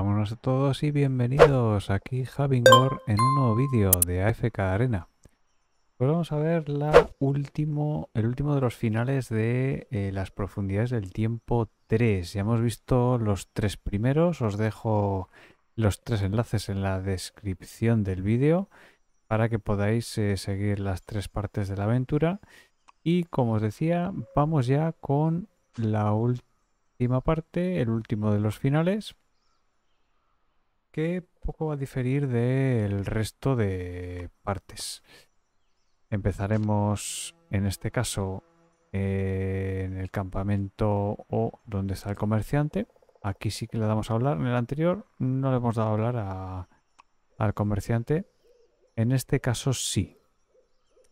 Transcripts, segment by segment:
Hola, a todos y bienvenidos aquí Javingor en un nuevo vídeo de AFK Arena. Hoy pues vamos a ver el último de los finales de eh, las profundidades del tiempo 3. Ya hemos visto los tres primeros, os dejo los tres enlaces en la descripción del vídeo para que podáis eh, seguir las tres partes de la aventura. Y como os decía, vamos ya con la última parte, el último de los finales poco va a diferir del resto de partes. Empezaremos en este caso en el campamento o donde está el comerciante. Aquí sí que le damos a hablar. En el anterior no le hemos dado a hablar al comerciante. En este caso sí.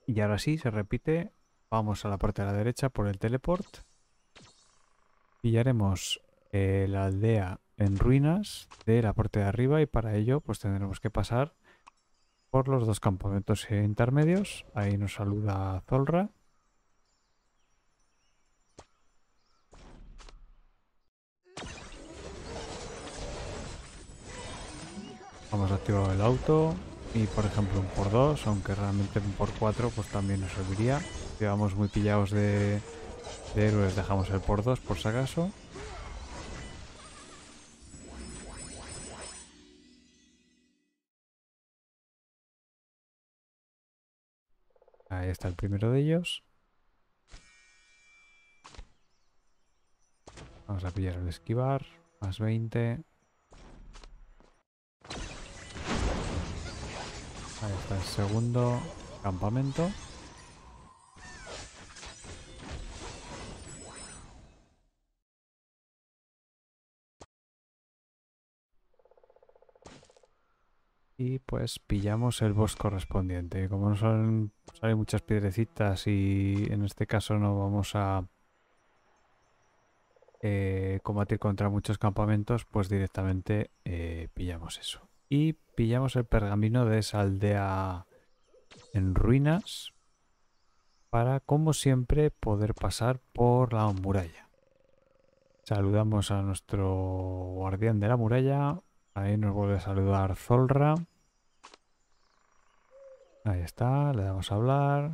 Y ahora sí, se repite. Vamos a la parte de la derecha por el teleport. Pillaremos eh, la aldea en ruinas de la parte de arriba y para ello pues tendremos que pasar por los dos campamentos intermedios. Ahí nos saluda Zolra. Vamos a activar el auto y por ejemplo un por 2 aunque realmente un por 4 pues también nos serviría. Llevamos muy pillados de, héroes, dejamos el por 2 por si acaso. Ahí está el primero de ellos. Vamos a pillar el esquivar. Más 20. Ahí está el segundo campamento. y pues pillamos el boss correspondiente. Como nos salen, muchas piedrecitas y en este caso no vamos a eh, combatir contra muchos campamentos, pues directamente eh, pillamos eso. Y pillamos el pergamino de esa aldea en ruinas para, como siempre, poder pasar por la muralla. Saludamos a nuestro guardián de la muralla Ahí nos vuelve a saludar Zolra. Ahí está, le damos a hablar.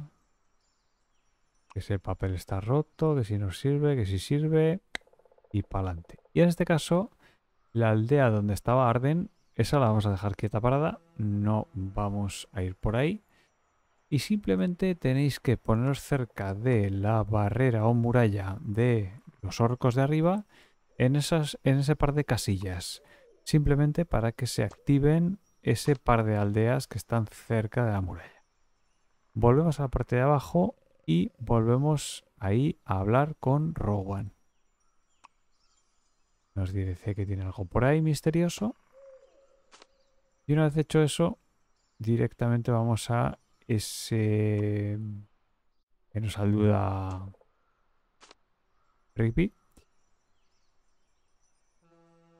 Que ese papel está roto, que si nos sirve, que si sirve. Y para adelante. Y en este caso, la aldea donde estaba Arden, esa la vamos a dejar quieta parada. No vamos a ir por ahí. Y simplemente tenéis que poneros cerca de la barrera o muralla de los orcos de arriba en, esas, en ese par de casillas simplemente para que se activen ese par de aldeas que están cerca de la muralla. Volvemos a la parte de abajo y volvemos ahí a hablar con Rowan. Nos dice que tiene algo por ahí misterioso. Y una vez hecho eso, directamente vamos a ese que nos saluda Rigby.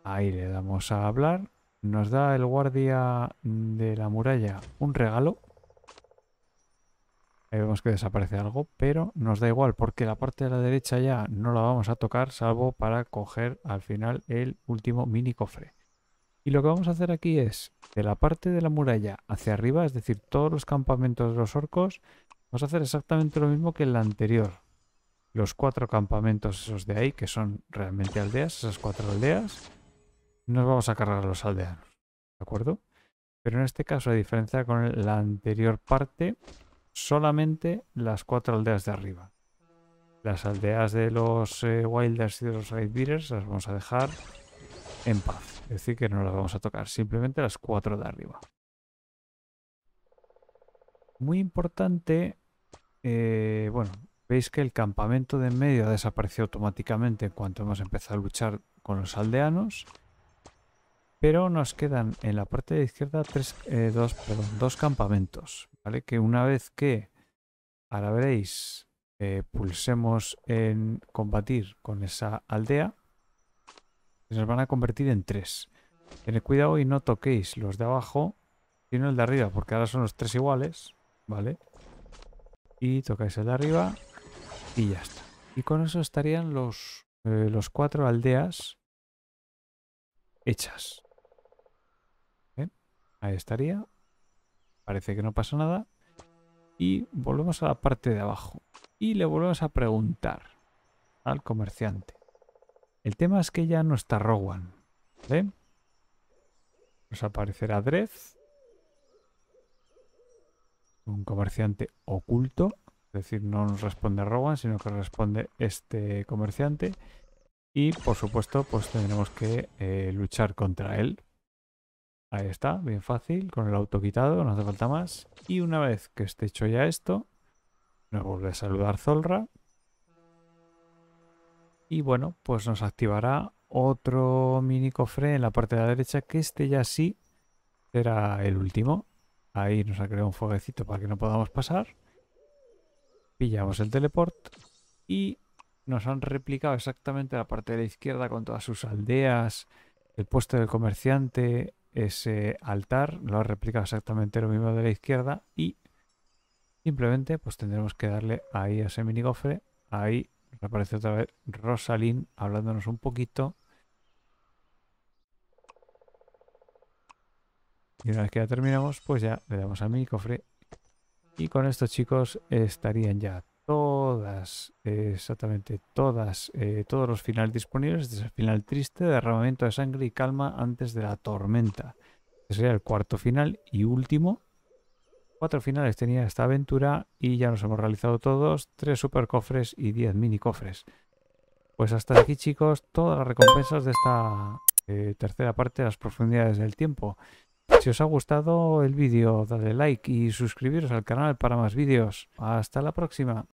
Ahí le damos a hablar. Nos da el guardia de la muralla un regalo. Ahí vemos que desaparece algo, pero nos da igual porque la parte de la derecha ya no la vamos a tocar salvo para coger al final el último mini cofre. Y lo que vamos a hacer aquí es, de la parte de la muralla hacia arriba, es decir, todos los campamentos de los orcos, vamos a hacer exactamente lo mismo que en la anterior. Los cuatro campamentos esos de ahí, que son realmente aldeas, esas cuatro aldeas, nos vamos a cargar a los aldeanos, ¿de acuerdo? Pero en este caso, a diferencia con la anterior parte, solamente las cuatro aldeas de arriba. Las aldeas de los eh, Wilders y de los Beaters las vamos a dejar en paz. Es decir, que no las vamos a tocar, simplemente las cuatro de arriba. Muy importante, eh, bueno, veis que el campamento de en medio ha desaparecido automáticamente en cuanto hemos empezado a luchar con los aldeanos. Pero nos quedan en la parte de izquierda eh, dos, campamentos, ¿vale? Que una vez que, ahora veréis, eh, pulsemos en combatir con esa aldea, se nos van a convertir en tres. Tened cuidado y no toquéis los de abajo, sino el de arriba, porque ahora son los tres iguales, ¿vale? Y tocáis el de arriba y ya está. Y con eso estarían los, eh, los cuatro aldeas hechas. Ahí estaría. Parece que no pasa nada. Y volvemos a la parte de abajo. Y le volvemos a preguntar al comerciante. El tema es que ya no está Rowan. ¿Vale? Nos aparecerá Drez. Un comerciante oculto. Es decir, no nos responde Rowan, sino que responde este comerciante. Y por supuesto, pues tendremos que eh, luchar contra él. Ahí está, bien fácil, con el auto quitado, no hace falta más. Y una vez que esté hecho ya esto, nos vuelve a saludar Zolra. Y bueno, pues nos activará otro mini cofre en la parte de la derecha, que este ya sí será el último. Ahí nos ha creado un fueguecito para que no podamos pasar. Pillamos el teleport y nos han replicado exactamente la parte de la izquierda con todas sus aldeas, el puesto del comerciante, ese altar, lo ha replicado exactamente lo mismo de la izquierda y simplemente pues tendremos que darle ahí a ese mini cofre ahí aparece otra vez Rosalind hablándonos un poquito y una vez que ya terminamos pues ya le damos al mini cofre y con esto chicos estarían ya todas, eh, exactamente todas, eh, todos los finales disponibles, desde el final triste, derramamiento de sangre y calma antes de la tormenta. Este sería el cuarto final y último. Cuatro finales tenía esta aventura y ya nos hemos realizado todos, tres super cofres y diez mini cofres. Pues hasta aquí chicos, todas las recompensas de esta eh, tercera parte de las profundidades del tiempo. Si os ha gustado el vídeo, dale like y suscribiros al canal para más vídeos. Hasta la próxima.